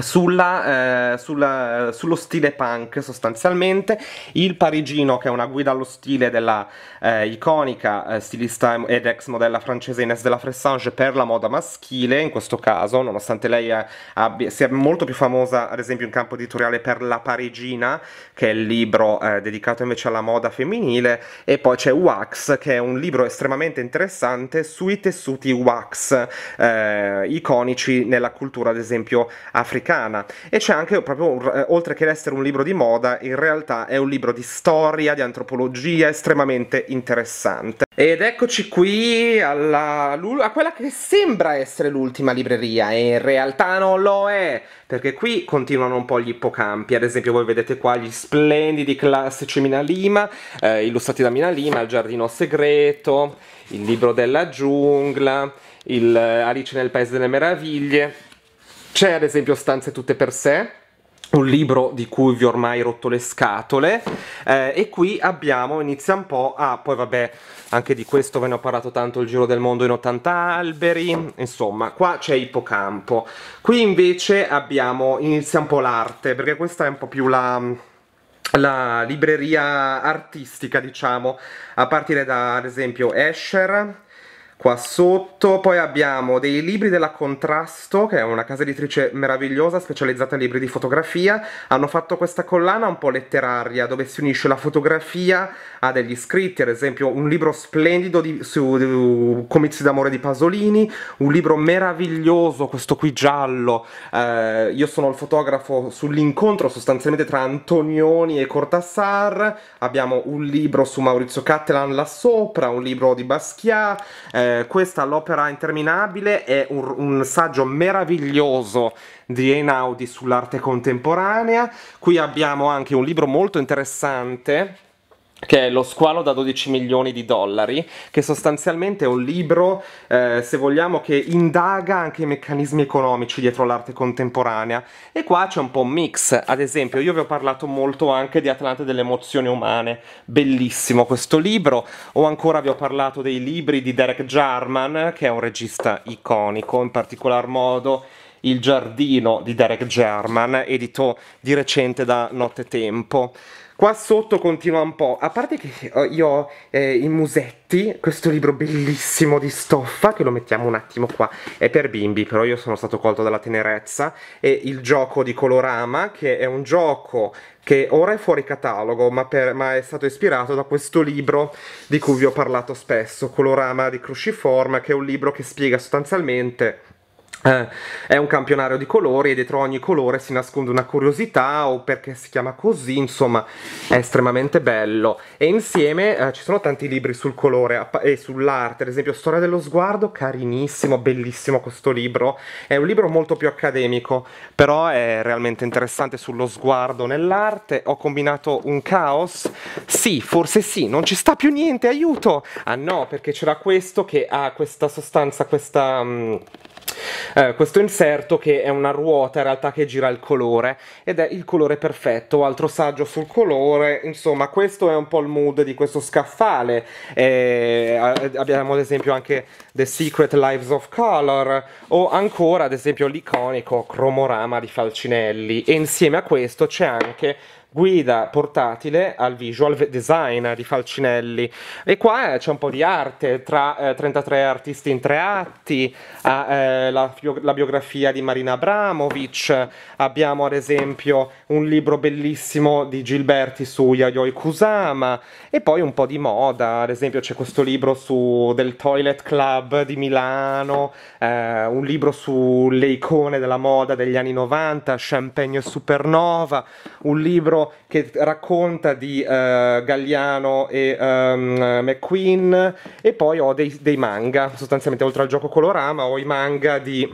Speaker 1: sulla, eh, sulla, sullo stile punk sostanzialmente il parigino che è una guida allo stile della eh, iconica eh, stilista ed ex modella francese Ines la Fressange per la moda maschile in questo caso nonostante lei eh, abbia, sia molto più famosa ad esempio in campo editoriale per La Parigina che è il libro eh, dedicato invece alla moda femminile e poi c'è Wax che è un libro estremamente interessante sui tessuti wax eh, iconici nella cultura ad esempio africana americana e c'è anche proprio, eh, oltre che essere un libro di moda, in realtà è un libro di storia, di antropologia, estremamente interessante. Ed eccoci qui alla, a quella che sembra essere l'ultima libreria e in realtà non lo è, perché qui continuano un po' gli ippocampi, ad esempio voi vedete qua gli splendidi classici Minalima, eh, illustrati da Minalima, Il giardino segreto, Il libro della giungla, il eh, Alice nel paese delle meraviglie c'è ad esempio stanze tutte per sé, un libro di cui vi ho ormai rotto le scatole eh, e qui abbiamo, inizia un po' a, ah, poi vabbè anche di questo ve ne ho parlato tanto il giro del mondo in 80 alberi insomma qua c'è Ippocampo qui invece abbiamo, inizia un po' l'arte perché questa è un po' più la la libreria artistica, diciamo, a partire da, ad esempio, Escher, qua sotto. Poi abbiamo dei libri della Contrasto, che è una casa editrice meravigliosa specializzata in libri di fotografia. Hanno fatto questa collana un po' letteraria, dove si unisce la fotografia ha degli iscritti, ad esempio un libro splendido di, su di, comizi d'amore di Pasolini, un libro meraviglioso, questo qui giallo, eh, io sono il fotografo sull'incontro sostanzialmente tra Antonioni e Cortassar, abbiamo un libro su Maurizio Cattelan là sopra, un libro di Basquiat, eh, questa l'opera interminabile è un, un saggio meraviglioso di Einaudi sull'arte contemporanea, qui abbiamo anche un libro molto interessante che è Lo squalo da 12 milioni di dollari, che sostanzialmente è un libro, eh, se vogliamo, che indaga anche i meccanismi economici dietro l'arte contemporanea. E qua c'è un po' un mix, ad esempio io vi ho parlato molto anche di Atlante delle emozioni umane, bellissimo questo libro, o ancora vi ho parlato dei libri di Derek Jarman, che è un regista iconico, in particolar modo Il giardino di Derek Jarman, edito di recente da Notte Tempo. Qua sotto continua un po', a parte che eh, io ho eh, i musetti, questo libro bellissimo di stoffa, che lo mettiamo un attimo qua, è per bimbi, però io sono stato colto dalla tenerezza, e il gioco di Colorama, che è un gioco che ora è fuori catalogo, ma, per, ma è stato ispirato da questo libro di cui vi ho parlato spesso, Colorama di Cruciform, che è un libro che spiega sostanzialmente eh, è un campionario di colori e dietro ogni colore si nasconde una curiosità o perché si chiama così, insomma è estremamente bello e insieme eh, ci sono tanti libri sul colore e sull'arte, ad esempio Storia dello sguardo, carinissimo, bellissimo questo libro, è un libro molto più accademico però è realmente interessante sullo sguardo nell'arte, ho combinato un caos, sì, forse sì, non ci sta più niente, aiuto! Ah no, perché c'era questo che ha questa sostanza, questa... Mh, mm, eh, questo inserto che è una ruota in realtà che gira il colore ed è il colore perfetto, altro saggio sul colore, insomma questo è un po' il mood di questo scaffale, eh, eh abbiamo ad esempio anche The Secret Lives of Color o ancora ad esempio l'iconico cromorama di Falcinelli e insieme a questo c'è anche guida portatile al visual design di Falcinelli. E qua eh, c'è un po' di arte, tra eh, 33 artisti in tre atti, a, eh, la, la, biografia di Marina Abramovic, abbiamo ad esempio un libro bellissimo di Gilberti su Yayoi Kusama, e poi un po' di moda, ad esempio c'è questo libro su, del Toilet Club di Milano, eh, un libro sulle icone della moda degli anni 90, Champagne Supernova, un libro che racconta di uh, Galliano e um, McQueen e poi ho dei, dei manga, sostanzialmente oltre al gioco Colorama ho i manga di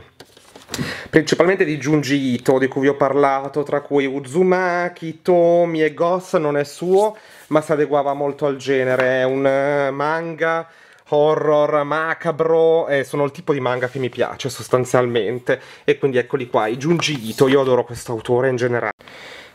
Speaker 1: principalmente di Junji Ito, di cui vi ho parlato, tra cui Uzumaki, Tomi e Goss, non è suo, ma si adeguava molto al genere, è un eh, manga horror macabro, eh, sono il tipo di manga che mi piace sostanzialmente, e quindi eccoli qua, i Junji Ito, io adoro questo autore in generale.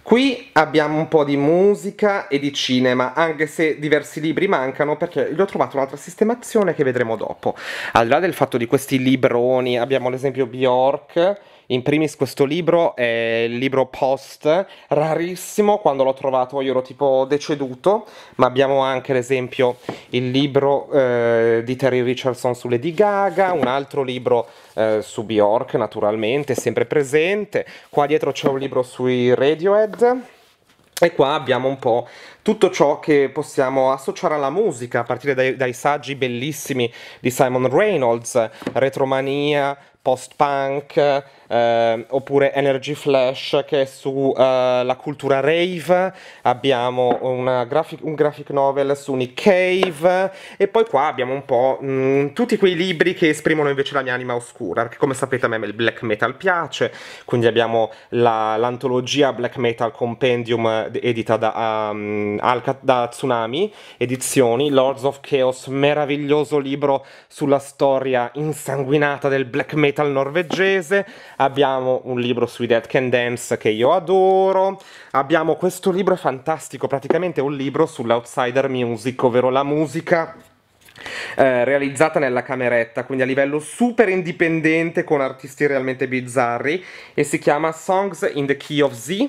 Speaker 1: Qui abbiamo un po' di musica e di cinema, anche se diversi libri mancano perché gli ho trovato un'altra sistemazione che vedremo dopo. Al di là del fatto di questi libroni, abbiamo l'esempio Bjork, in primis questo libro è il libro post, rarissimo, quando l'ho trovato io ero tipo deceduto, ma abbiamo anche ad esempio il libro eh, di Terry Richardson su Lady Gaga, un altro libro eh, su Bjork naturalmente, sempre presente, qua dietro c'è un libro sui Radiohead. E qua abbiamo un po' tutto ciò che possiamo associare alla musica, a partire dai, dai saggi bellissimi di Simon Reynolds, Retromania, post-punk, eh, oppure Energy Flash che è sulla eh, cultura rave, abbiamo graphic, un graphic novel su Nick Cave e poi qua abbiamo un po' mh, mm, tutti quei libri che esprimono invece la mia anima oscura, perché come sapete a me il black metal piace, quindi abbiamo l'antologia Black Metal Compendium eh, edita da, um, Alca, da Tsunami Edizioni, Lords of Chaos, meraviglioso libro sulla storia insanguinata del black metal metal norvegese, abbiamo un libro sui Dead Can Dance che io adoro, abbiamo questo libro fantastico, praticamente un libro sull'outsider music, ovvero la musica eh, realizzata nella cameretta, quindi a livello super indipendente con artisti realmente bizzarri e si chiama Songs in the Key of Z.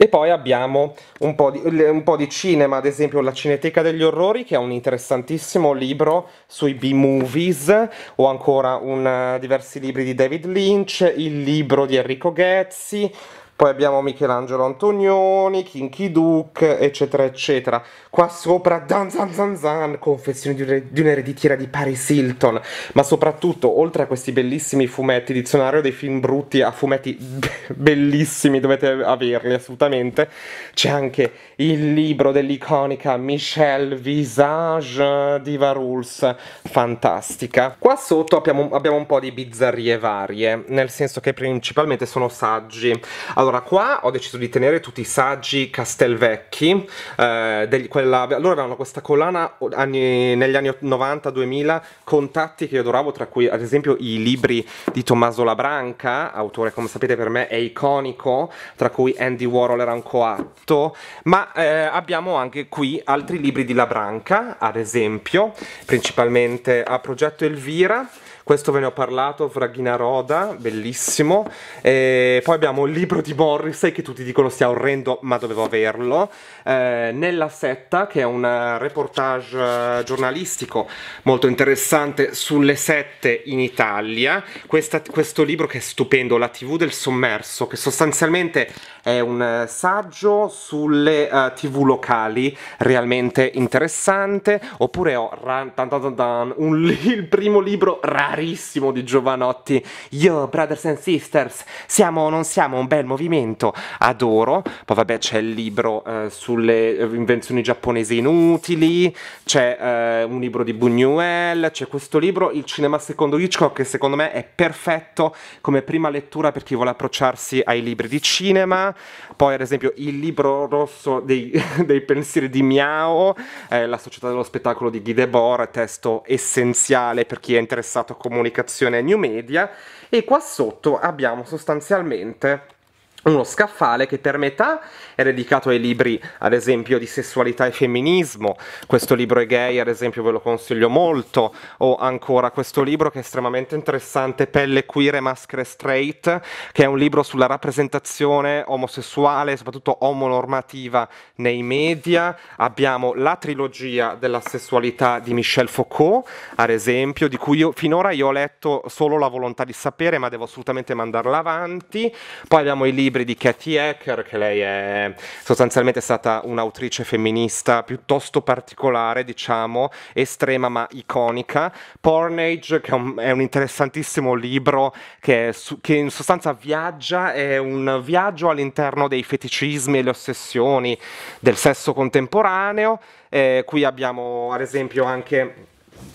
Speaker 1: E poi abbiamo un po, di, un po' di cinema, ad esempio la Cineteca degli Orrori, che è un interessantissimo libro sui B-movies, o ancora un, diversi libri di David Lynch, il libro di Enrico Ghezzi, poi abbiamo Michelangelo Antonioni, Kinky Duke, eccetera, eccetera. Qua sopra Dan Zan Zan Zan, confessione di un'ereditiera di Paris Hilton, ma soprattutto, oltre a questi bellissimi fumetti, dizionario dei film brutti a fumetti bellissimi, dovete averli assolutamente, c'è anche il libro dell'iconica Michelle Visage di Varuls, fantastica. Qua sotto abbiamo, abbiamo, un po' di bizzarrie varie, nel senso che principalmente sono saggi. Allora, allora, qua ho deciso di tenere tutti i saggi Castelvecchi, eh, degli, quella, loro avevano questa collana anni, negli anni 90-2000, contatti che io adoravo, tra cui ad esempio i libri di Tommaso Labranca, autore come sapete per me è iconico, tra cui Andy Warhol era un coatto, ma eh, abbiamo anche qui altri libri di Labranca, ad esempio, principalmente a Progetto Elvira, questo ve ne ho parlato, Vraghina Roda, bellissimo. E poi abbiamo il libro di Morrissey, che tutti dicono sia orrendo, ma dovevo averlo. Eh, Nella setta, che è un reportage eh, giornalistico molto interessante sulle sette in Italia. Questa, questo libro che è stupendo, La TV del sommerso, che sostanzialmente è un saggio sulle uh, eh, TV locali, realmente interessante. Oppure ho ran, dan, dan, dan, un, il primo libro raro carissimo di Giovanotti. Yo, brothers and sisters, siamo o non siamo un bel movimento? Adoro. Poi vabbè c'è il libro eh, sulle invenzioni giapponesi inutili, c'è eh, un libro di Buñuel, c'è questo libro, Il cinema secondo Hitchcock, che secondo me è perfetto come prima lettura per chi vuole approcciarsi ai libri di cinema. Poi ad esempio il libro rosso dei, dei pensieri di Miao, eh, La società dello spettacolo di Guy Debord, testo essenziale per chi è interessato a comunicazione new media e qua sotto abbiamo sostanzialmente uno scaffale che per metà è dedicato ai libri, ad esempio, di sessualità e femminismo. Questo libro è gay, ad esempio, ve lo consiglio molto. O ancora questo libro che è estremamente interessante, Pelle queer e maschere straight, che è un libro sulla rappresentazione omosessuale, soprattutto omonormativa nei media. Abbiamo la trilogia della sessualità di Michel Foucault, ad esempio, di cui io, finora io ho letto solo La volontà di sapere, ma devo assolutamente mandarla avanti. Poi abbiamo i libri libri di Katie Hacker, che lei è sostanzialmente stata un'autrice femminista piuttosto particolare, diciamo, estrema ma iconica. Pornage, che è un, è un interessantissimo libro che, su, che, in sostanza viaggia, è un viaggio all'interno dei feticismi e le ossessioni del sesso contemporaneo. Eh, qui abbiamo ad esempio anche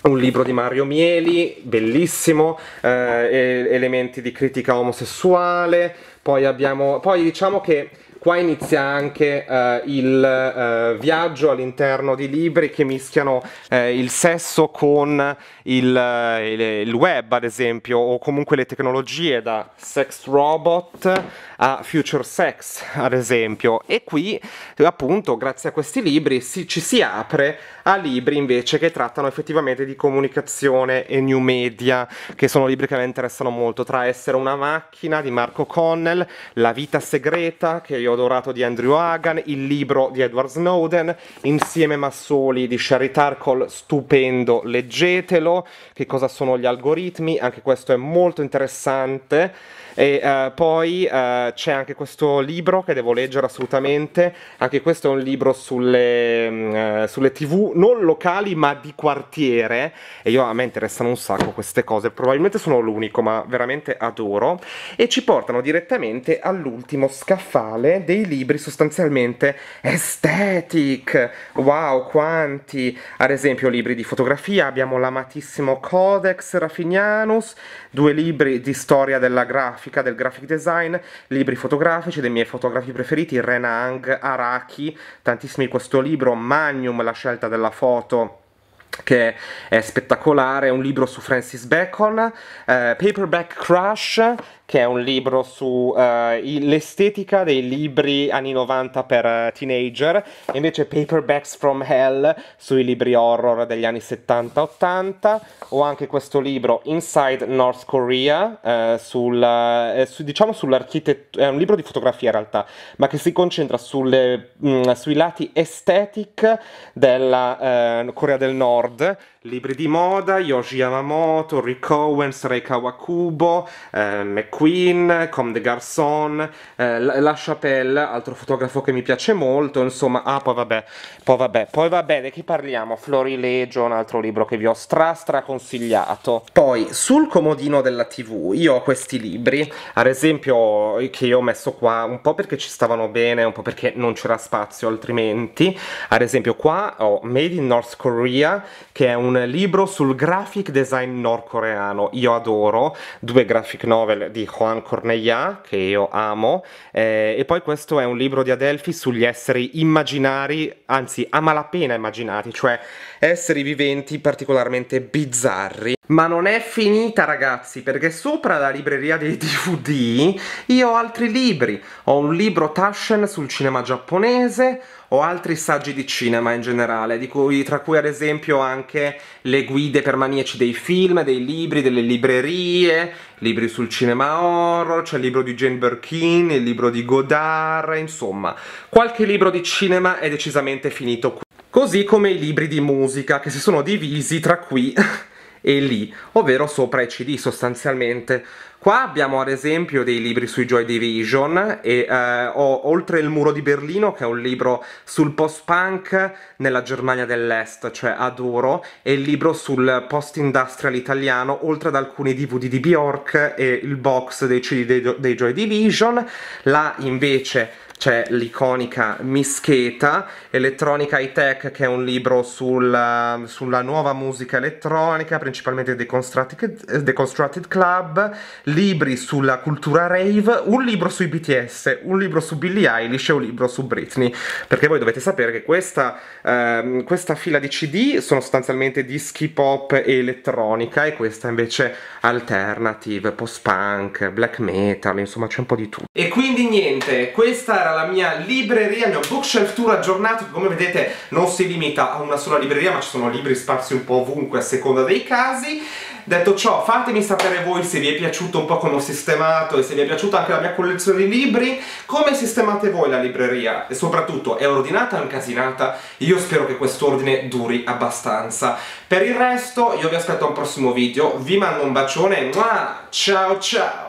Speaker 1: un libro di Mario Mieli, bellissimo, eh, elementi di critica omosessuale, poi, abbiamo, poi diciamo che qua inizia anche eh, il eh, viaggio all'interno di libri che mischiano eh, il sesso con il, il, eh, il, web, ad esempio, o comunque le tecnologie da sex robot a future sex, ad esempio. E qui, appunto, grazie a questi libri si, ci si apre a libri invece che trattano effettivamente di comunicazione e new media, che sono libri che mi interessano molto, tra Essere una macchina di Marco Connell, La vita segreta, che io ho adorato di Andrew Hagan, il libro di Edward Snowden, Insieme ma soli di Sherry Tarkle, stupendo, leggetelo, che cosa sono gli algoritmi, anche questo è molto interessante. E uh, poi uh, c'è anche questo libro che devo leggere assolutamente, anche questo è un libro sulle, uh, sulle, tv non locali ma di quartiere e io, a me interessano un sacco queste cose, probabilmente sono l'unico ma veramente adoro e ci portano direttamente all'ultimo scaffale dei libri sostanzialmente aesthetic, wow quanti, ad esempio libri di fotografia, abbiamo l'amatissimo Codex Raffinianus, due libri di storia della grafica grafica, del graphic design, libri fotografici dei miei fotografi preferiti, Renang, Araki, tantissimi questo libro, Magnum, la scelta della foto che è spettacolare, un libro su Francis Bacon, eh, Paperback Crush, che è un libro sull'estetica eh, uh, dei libri anni 90 per uh, teenager, e invece Paperbacks from Hell sui libri horror degli anni 70-80, ho anche questo libro Inside North Korea, uh, sul, su, diciamo sull'architettura, è un libro di fotografia in realtà, ma che si concentra sulle, mh, mm, sui lati estetic della Corea del Nord, Libri di moda, Yoshi Yamamoto, Rick Owens, Rei Kawakubo, eh, McQueen, Comme des Garçons, eh, La Chapelle, altro fotografo che mi piace molto, insomma, ah poi vabbè, poi vabbè, poi vabbè, di chi parliamo? Florilegio, un altro libro che vi ho stra stra consigliato. Poi, sul comodino della tv, io ho questi libri, ad esempio, che io ho messo qua un po' perché ci stavano bene, un po' perché non c'era spazio altrimenti, ad esempio qua ho Made in North Korea, che è un un libro sul graphic design nordcoreano, io adoro, due graphic novel di Juan Corneilla, che io amo, eh, e poi questo è un libro di Adelphi sugli esseri immaginari, anzi a malapena immaginati, cioè esseri viventi particolarmente bizzarri. Ma non è finita ragazzi, perché sopra la libreria dei DVD io ho altri libri. Ho un libro Tashen sul cinema giapponese, ho altri saggi di cinema in generale, cui, tra cui ad esempio anche le guide per maniaci dei film, dei libri, delle librerie, libri sul cinema horror, c'è cioè il libro di Jane Birkin, il libro di Godard, insomma. Qualche libro di cinema è decisamente finito qui così come i libri di musica che si sono divisi tra qui e lì, ovvero sopra i CD sostanzialmente. Qua abbiamo ad esempio dei libri sui Joy Division e eh, ho Oltre il muro di Berlino che è un libro sul post-punk nella Germania dell'Est, cioè adoro, e il libro sul post-industrial italiano oltre ad alcuni DVD di Bjork e il box dei CD dei, dei Joy Division. Là invece c'è l'iconica Mischeta, Elettronica High Tech che è un libro sulla, sulla nuova musica elettronica, principalmente Deconstructed, Deconstructed Club, libri sulla cultura rave, un libro sui BTS, un libro su Billie Eilish e un libro su Britney, perché voi dovete sapere che questa, ehm, questa fila di CD sono sostanzialmente dischi pop e elettronica e questa invece alternative, post-punk, black metal, insomma c'è un po' di tutto. E quindi niente, questa era la mia libreria, il mio bookshelf tour aggiornato che come vedete non si limita a una sola libreria ma ci sono libri sparsi un po' ovunque a seconda dei casi Detto ciò, fatemi sapere voi se vi è piaciuto un po' come ho sistemato e se vi è piaciuta anche la mia collezione di libri, come sistemate voi la libreria e soprattutto è ordinata o incasinata? Io spero che quest'ordine duri abbastanza. Per il resto io vi aspetto al prossimo video, vi mando un bacione, ciao ciao!